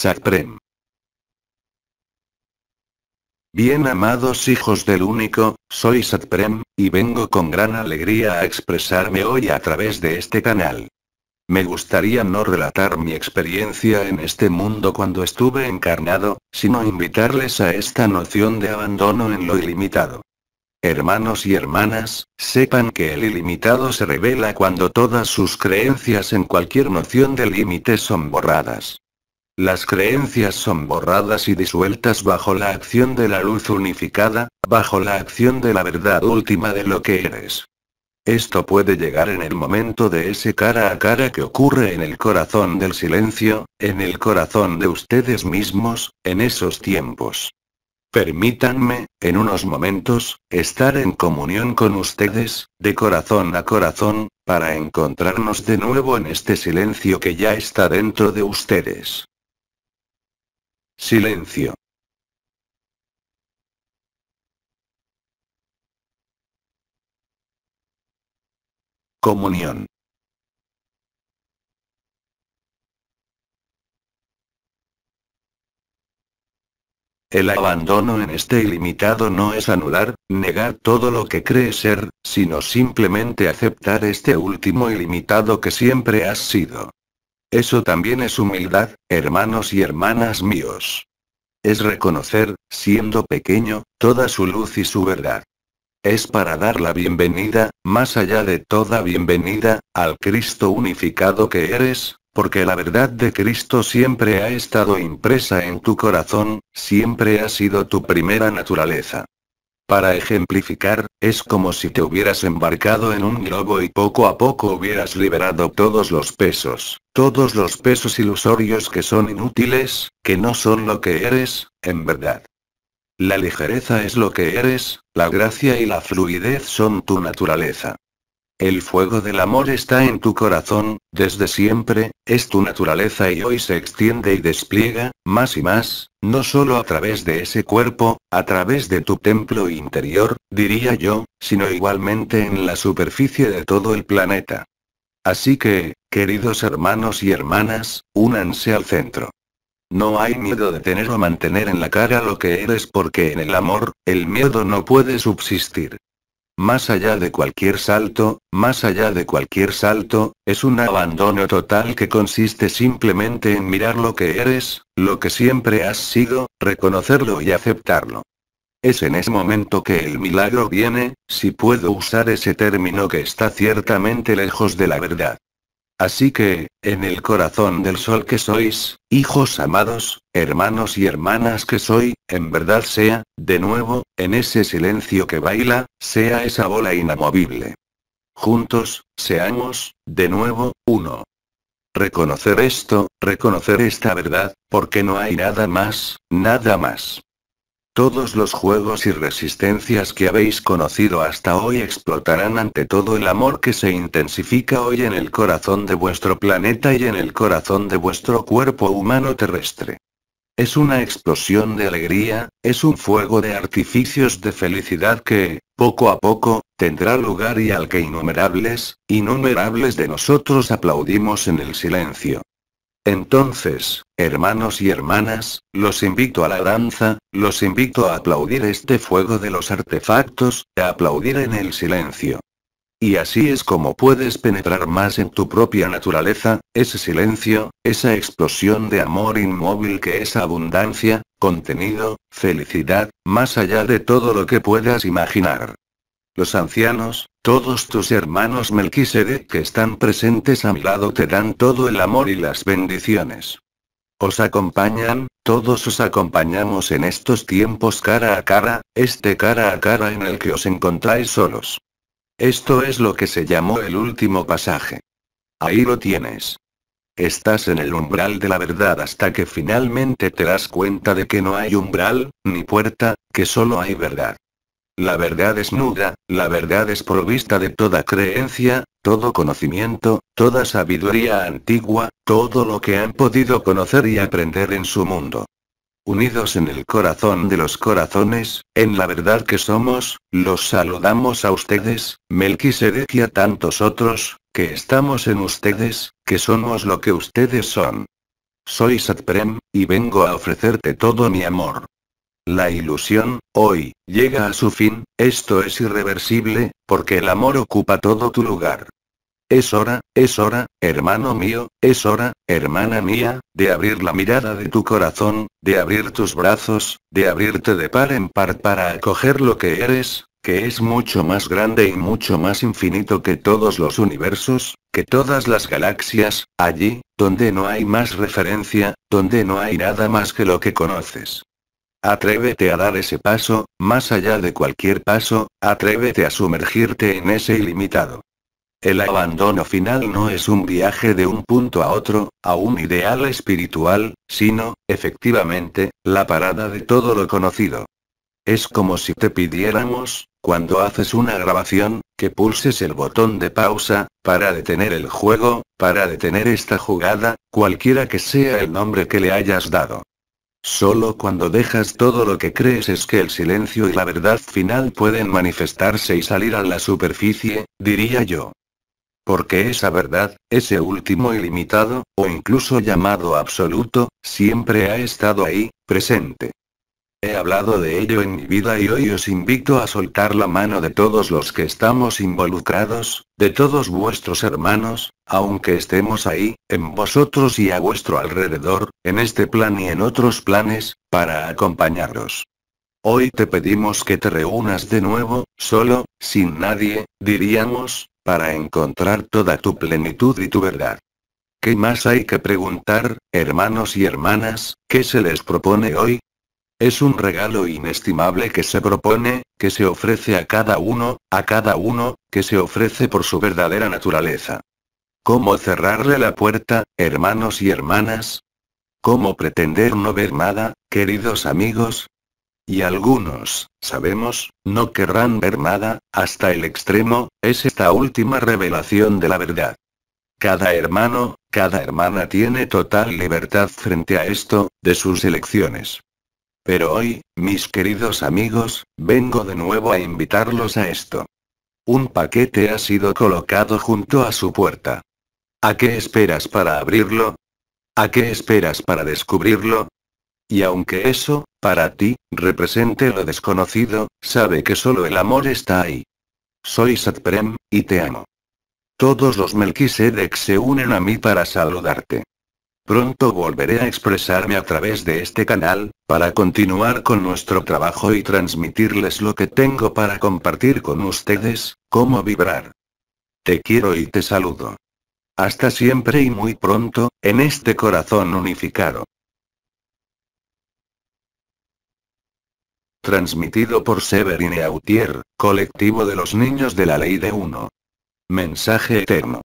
Satprem. Bien amados hijos del único, soy Satprem, y vengo con gran alegría a expresarme hoy a través de este canal. Me gustaría no relatar mi experiencia en este mundo cuando estuve encarnado, sino invitarles a esta noción de abandono en lo ilimitado. Hermanos y hermanas, sepan que el ilimitado se revela cuando todas sus creencias en cualquier noción de límite son borradas. Las creencias son borradas y disueltas bajo la acción de la luz unificada, bajo la acción de la verdad última de lo que eres. Esto puede llegar en el momento de ese cara a cara que ocurre en el corazón del silencio, en el corazón de ustedes mismos, en esos tiempos. Permítanme, en unos momentos, estar en comunión con ustedes, de corazón a corazón, para encontrarnos de nuevo en este silencio que ya está dentro de ustedes. Silencio. Comunión. El abandono en este ilimitado no es anular, negar todo lo que crees ser, sino simplemente aceptar este último ilimitado que siempre has sido. Eso también es humildad, hermanos y hermanas míos. Es reconocer, siendo pequeño, toda su luz y su verdad. Es para dar la bienvenida, más allá de toda bienvenida, al Cristo unificado que eres, porque la verdad de Cristo siempre ha estado impresa en tu corazón, siempre ha sido tu primera naturaleza. Para ejemplificar, es como si te hubieras embarcado en un globo y poco a poco hubieras liberado todos los pesos, todos los pesos ilusorios que son inútiles, que no son lo que eres, en verdad. La ligereza es lo que eres, la gracia y la fluidez son tu naturaleza. El fuego del amor está en tu corazón, desde siempre, es tu naturaleza y hoy se extiende y despliega, más y más, no solo a través de ese cuerpo, a través de tu templo interior, diría yo, sino igualmente en la superficie de todo el planeta. Así que, queridos hermanos y hermanas, únanse al centro. No hay miedo de tener o mantener en la cara lo que eres porque en el amor, el miedo no puede subsistir. Más allá de cualquier salto, más allá de cualquier salto, es un abandono total que consiste simplemente en mirar lo que eres, lo que siempre has sido, reconocerlo y aceptarlo. Es en ese momento que el milagro viene, si puedo usar ese término que está ciertamente lejos de la verdad. Así que, en el corazón del sol que sois, hijos amados, hermanos y hermanas que soy, en verdad sea, de nuevo, en ese silencio que baila, sea esa bola inamovible. Juntos, seamos, de nuevo, uno. Reconocer esto, reconocer esta verdad, porque no hay nada más, nada más. Todos los juegos y resistencias que habéis conocido hasta hoy explotarán ante todo el amor que se intensifica hoy en el corazón de vuestro planeta y en el corazón de vuestro cuerpo humano terrestre. Es una explosión de alegría, es un fuego de artificios de felicidad que, poco a poco, tendrá lugar y al que innumerables, innumerables de nosotros aplaudimos en el silencio. Entonces, hermanos y hermanas, los invito a la danza, los invito a aplaudir este fuego de los artefactos, a aplaudir en el silencio. Y así es como puedes penetrar más en tu propia naturaleza, ese silencio, esa explosión de amor inmóvil que es abundancia, contenido, felicidad, más allá de todo lo que puedas imaginar. Los ancianos, todos tus hermanos Melquisedec que están presentes a mi lado te dan todo el amor y las bendiciones. Os acompañan, todos os acompañamos en estos tiempos cara a cara, este cara a cara en el que os encontráis solos. Esto es lo que se llamó el último pasaje. Ahí lo tienes. Estás en el umbral de la verdad hasta que finalmente te das cuenta de que no hay umbral, ni puerta, que solo hay verdad. La verdad es nuda, la verdad es provista de toda creencia, todo conocimiento, toda sabiduría antigua, todo lo que han podido conocer y aprender en su mundo. Unidos en el corazón de los corazones, en la verdad que somos, los saludamos a ustedes, Melquisedec y a tantos otros, que estamos en ustedes, que somos lo que ustedes son. Soy Satprem, y vengo a ofrecerte todo mi amor. La ilusión, hoy, llega a su fin, esto es irreversible, porque el amor ocupa todo tu lugar. Es hora, es hora, hermano mío, es hora, hermana mía, de abrir la mirada de tu corazón, de abrir tus brazos, de abrirte de par en par para acoger lo que eres, que es mucho más grande y mucho más infinito que todos los universos, que todas las galaxias, allí, donde no hay más referencia, donde no hay nada más que lo que conoces. Atrévete a dar ese paso, más allá de cualquier paso, atrévete a sumergirte en ese ilimitado. El abandono final no es un viaje de un punto a otro, a un ideal espiritual, sino, efectivamente, la parada de todo lo conocido. Es como si te pidiéramos, cuando haces una grabación, que pulses el botón de pausa, para detener el juego, para detener esta jugada, cualquiera que sea el nombre que le hayas dado. Solo cuando dejas todo lo que crees es que el silencio y la verdad final pueden manifestarse y salir a la superficie, diría yo. Porque esa verdad, ese último ilimitado, o incluso llamado absoluto, siempre ha estado ahí, presente. He hablado de ello en mi vida y hoy os invito a soltar la mano de todos los que estamos involucrados, de todos vuestros hermanos, aunque estemos ahí, en vosotros y a vuestro alrededor, en este plan y en otros planes, para acompañaros. Hoy te pedimos que te reúnas de nuevo, solo, sin nadie, diríamos, para encontrar toda tu plenitud y tu verdad. ¿Qué más hay que preguntar, hermanos y hermanas, qué se les propone hoy? Es un regalo inestimable que se propone, que se ofrece a cada uno, a cada uno, que se ofrece por su verdadera naturaleza. ¿Cómo cerrarle la puerta, hermanos y hermanas? ¿Cómo pretender no ver nada, queridos amigos? Y algunos, sabemos, no querrán ver nada, hasta el extremo, es esta última revelación de la verdad. Cada hermano, cada hermana tiene total libertad frente a esto, de sus elecciones. Pero hoy, mis queridos amigos, vengo de nuevo a invitarlos a esto. Un paquete ha sido colocado junto a su puerta. ¿A qué esperas para abrirlo? ¿A qué esperas para descubrirlo? Y aunque eso, para ti, represente lo desconocido, sabe que solo el amor está ahí. Soy Satprem, y te amo. Todos los Melquisedec se unen a mí para saludarte. Pronto volveré a expresarme a través de este canal, para continuar con nuestro trabajo y transmitirles lo que tengo para compartir con ustedes, cómo vibrar. Te quiero y te saludo. Hasta siempre y muy pronto, en este corazón unificado. Transmitido por Severine Autier, colectivo de los niños de la ley de uno. Mensaje eterno.